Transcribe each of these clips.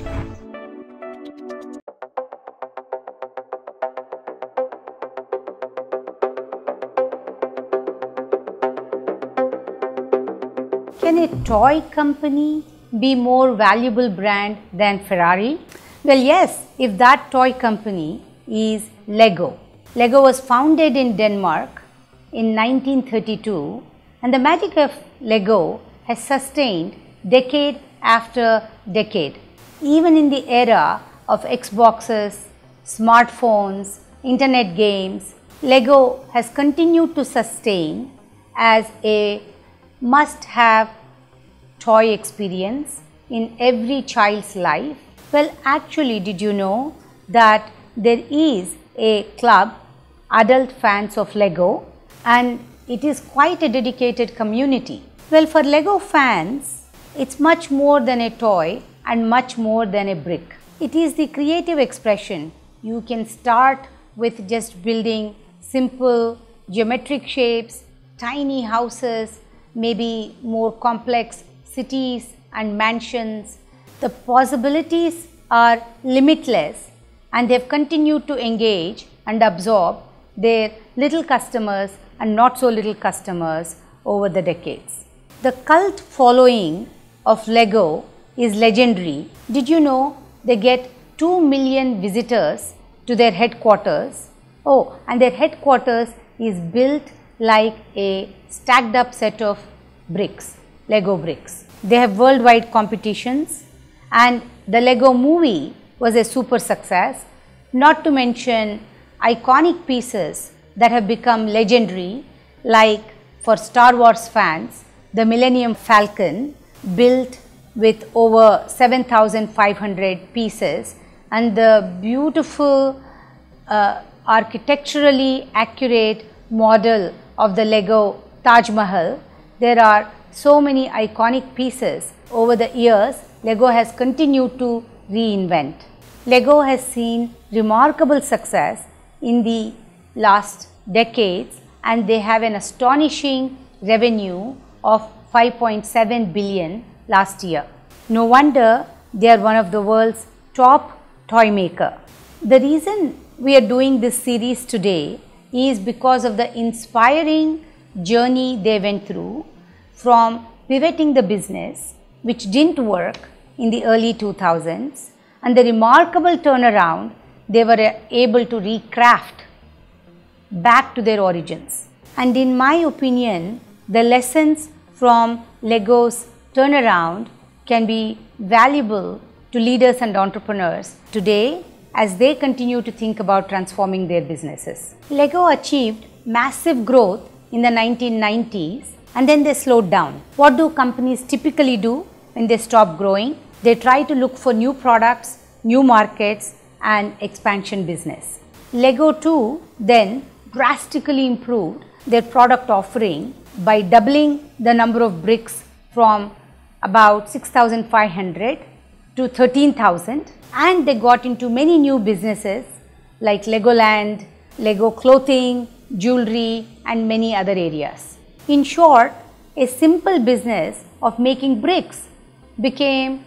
Can a toy company be more valuable brand than Ferrari? Well, yes, if that toy company is Lego. Lego was founded in Denmark in 1932 and the magic of Lego has sustained decade after decade even in the era of Xboxes, smartphones, internet games, Lego has continued to sustain as a must-have toy experience in every child's life? Well, actually, did you know that there is a club, Adult Fans of Lego, and it is quite a dedicated community. Well, for Lego fans, it's much more than a toy and much more than a brick. It is the creative expression. You can start with just building simple geometric shapes, tiny houses, maybe more complex cities and mansions. The possibilities are limitless and they've continued to engage and absorb their little customers and not so little customers over the decades. The cult following of Lego is legendary. Did you know they get 2 million visitors to their headquarters? Oh, and their headquarters is built like a stacked up set of bricks, Lego bricks. They have worldwide competitions and the Lego movie was a super success, not to mention iconic pieces that have become legendary like for Star Wars fans, the Millennium Falcon built with over 7500 pieces and the beautiful uh, architecturally accurate model of the Lego Taj Mahal. There are so many iconic pieces. Over the years, Lego has continued to reinvent. Lego has seen remarkable success in the last decades and they have an astonishing revenue of 5.7 billion last year. No wonder they are one of the world's top toy maker. The reason we are doing this series today is because of the inspiring journey they went through from pivoting the business which didn't work in the early 2000s and the remarkable turnaround they were able to recraft back to their origins. And in my opinion, the lessons from Lego's turnaround can be valuable to leaders and entrepreneurs today as they continue to think about transforming their businesses. Lego achieved massive growth in the 1990s and then they slowed down. What do companies typically do when they stop growing? They try to look for new products, new markets and expansion business. Lego too then drastically improved their product offering by doubling the number of bricks from about 6,500 to 13,000 and they got into many new businesses like Legoland, Lego clothing, jewelry and many other areas. In short, a simple business of making bricks became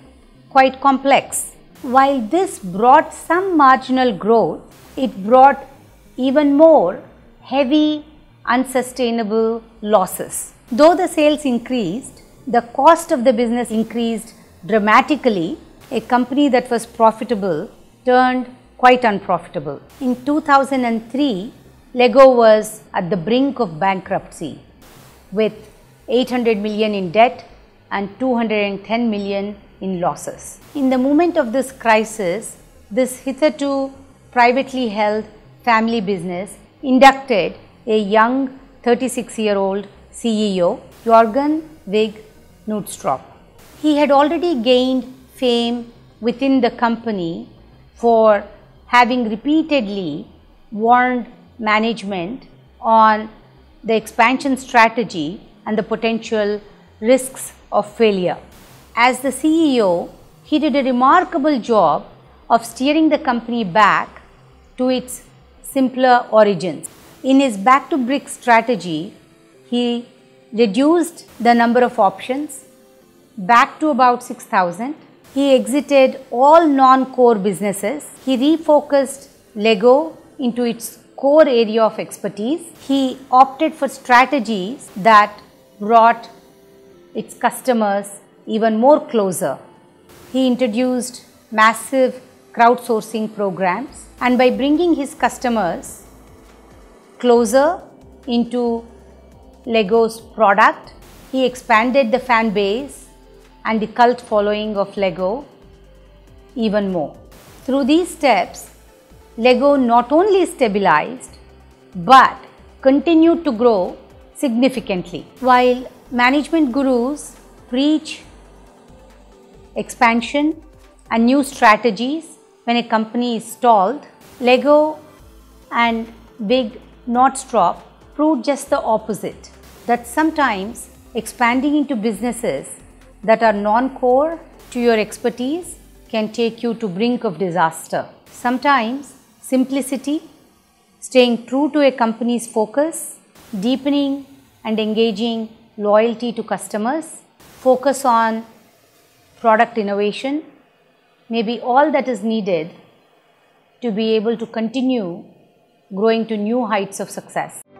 quite complex. While this brought some marginal growth, it brought even more heavy, unsustainable losses. Though the sales increased, the cost of the business increased dramatically. A company that was profitable turned quite unprofitable. In 2003, Lego was at the brink of bankruptcy with 800 million in debt and 210 million in losses. In the moment of this crisis, this hitherto privately held family business inducted a young 36 year old CEO, Jorgen Vig Nordstrom. He had already gained fame within the company for having repeatedly warned management on the expansion strategy and the potential risks of failure. As the CEO, he did a remarkable job of steering the company back to its simpler origins. In his back to brick strategy, he reduced the number of options back to about 6,000. He exited all non-core businesses. He refocused Lego into its core area of expertise. He opted for strategies that brought its customers even more closer. He introduced massive crowdsourcing programs and by bringing his customers closer into Lego's product. He expanded the fan base and the cult following of Lego even more. Through these steps, Lego not only stabilized but continued to grow significantly. While management gurus preach expansion and new strategies when a company is stalled, Lego and Big Not Nordstrom proved just the opposite that sometimes expanding into businesses that are non-core to your expertise can take you to brink of disaster. Sometimes simplicity, staying true to a company's focus, deepening and engaging loyalty to customers, focus on product innovation may be all that is needed to be able to continue growing to new heights of success.